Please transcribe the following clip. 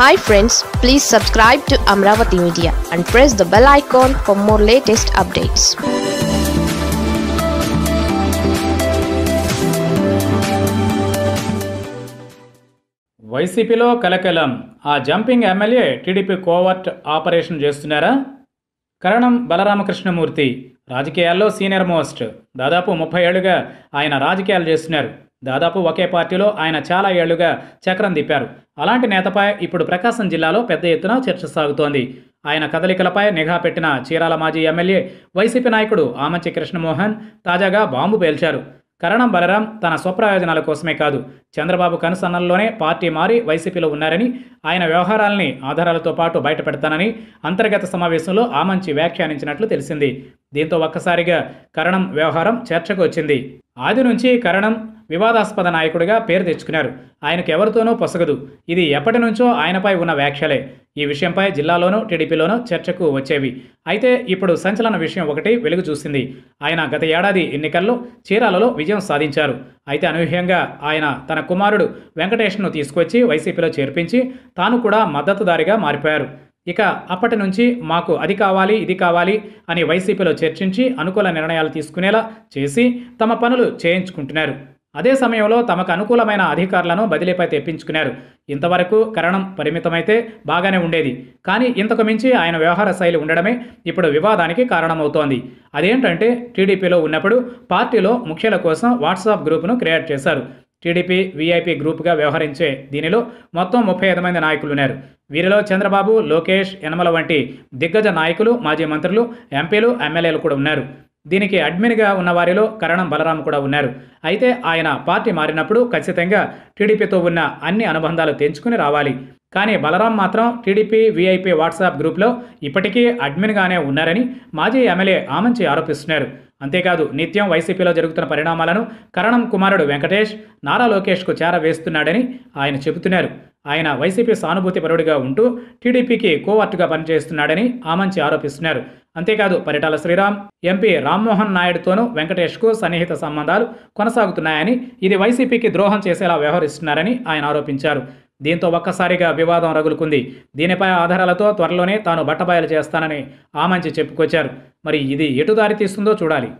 hi friends please subscribe to Amaravati media and press the bell icon for more latest updates వైసీపీలో కలకలం ఆ jumping MLA TDP covert operation చేస్తున్నారా కరణం బలరామకృష్ణమూర్తి రాజకీయాల్లో senior most దాదాపు ముప్పై ఏళ్ళుగా ఆయన రాజకీయాలు చేస్తున్నారు దాదాపు ఒకే పార్టీలో ఆయన చాలా ఏళ్లుగా చక్రం తిప్పారు అలాంటి నేతపై ఇప్పుడు ప్రకాశం జిల్లాలో పెద్ద ఎత్తున చర్చ సాగుతోంది ఆయన కదలికలపై నిఘా పెట్టిన చీరాల మాజీ ఎమ్మెల్యే వైసీపీ నాయకుడు ఆమంచి కృష్ణమోహన్ తాజాగా బాంబు పేల్చారు కరణం బలరాం తన స్వప్రయోజనాల కోసమే కాదు చంద్రబాబు కనుసన్నల్లోనే పార్టీ మారి వైసీపీలో ఉన్నారని ఆయన వ్యవహారాలని ఆధారాలతో పాటు బయటపెడతానని అంతర్గత సమావేశంలో ఆమంచి వ్యాఖ్యానించినట్లు తెలిసింది దీంతో ఒక్కసారిగా కరణం వ్యవహారం చర్చకు వచ్చింది ఆది నుంచి కరణం వివాదాస్పద నాయకుడిగా పేరు తెచ్చుకున్నారు ఆయనకు ఎవరితోనూ పొసగదు ఇది ఎప్పటి నుంచో ఆయనపై ఉన్న వ్యాఖ్యలే ఈ విషయంపై జిల్లాలోనూ టీడీపీలోనూ చర్చకు వచ్చేవి అయితే ఇప్పుడు సంచలన విషయం ఒకటి వెలుగు చూసింది ఆయన గత ఏడాది ఎన్నికల్లో చీరాలలో విజయం సాధించారు అయితే అనూహ్యంగా ఆయన తన కుమారుడు వెంకటేష్ను తీసుకొచ్చి వైసీపీలో చేర్పించి తాను కూడా మద్దతుదారిగా మారిపోయారు ఇక అప్పటి నుంచి మాకు అది కావాలి ఇది కావాలి అని వైసీపీలో చర్చించి అనుకూల నిర్ణయాలు తీసుకునేలా చేసి తమ పనులు చేయించుకుంటున్నారు అదే సమయంలో తమకు అనుకూలమైన అధికారులను బదిలీపై తెప్పించుకున్నారు ఇంతవరకు కరణం పరిమితమైతే బాగానే ఉండేది కానీ ఇంతకు మించి ఆయన వ్యవహార శైలి ఉండడమే ఇప్పుడు వివాదానికి కారణమవుతోంది అదేంటంటే టీడీపీలో ఉన్నప్పుడు పార్టీలో ముఖ్యుల కోసం వాట్సాప్ గ్రూపును క్రియేట్ చేశారు టీడీపీ వీఐపీ గ్రూప్గా వ్యవహరించే దీనిలో మొత్తం ముప్పై ఐదు మంది నాయకులు ఉన్నారు వీరిలో చంద్రబాబు లోకేష్ యనమల వంటి దిగ్గజ నాయకులు మాజీ మంత్రులు ఎంపీలు ఎమ్మెల్యేలు కూడా ఉన్నారు దీనికి అడ్మిన్గా ఉన్న వారిలో కరణం బలరాం కూడా ఉన్నారు అయితే ఆయన పార్టీ మారినప్పుడు ఖచ్చితంగా టీడీపీతో ఉన్న అన్ని అనుబంధాలు తెంచుకుని రావాలి కానీ బలరాం మాత్రం టీడీపీ వీఐపీ వాట్సాప్ గ్రూప్లో ఇప్పటికీ అడ్మిన్గానే ఉన్నారని మాజీ ఎమ్మెల్యే ఆమంచి ఆరోపిస్తున్నారు అంతేకాదు నిత్యం వైసీపీలో జరుగుతున్న పరిణామాలను కరణం కుమారుడు వెంకటేష్ నారా లోకేష్కు చేరవేస్తున్నాడని ఆయన చెబుతున్నారు ఆయన వైసీపీ సానుభూతి పరుడిగా ఉంటూ టీడీపీకి కోవర్టుగా పనిచేస్తున్నాడని ఆమంచి ఆరోపిస్తున్నారు అంతేకాదు పరిటాల శ్రీరామ్ ఎంపీ రామ్మోహన్ నాయుడుతోనూ వెంకటేష్కు సన్నిహిత సంబంధాలు కొనసాగుతున్నాయని ఇది వైసీపీకి ద్రోహం చేసేలా వ్యవహరిస్తున్నారని ఆయన ఆరోపించారు దీంతో ఒక్కసారిగా వివాదం రగులుకుంది దీనిపై ఆధారాలతో త్వరలోనే తాను బట్టబయలు చేస్తానని ఆమంచి చెప్పుకొచ్చారు మరి ఇది ఎటు దారి తీస్తుందో చూడాలి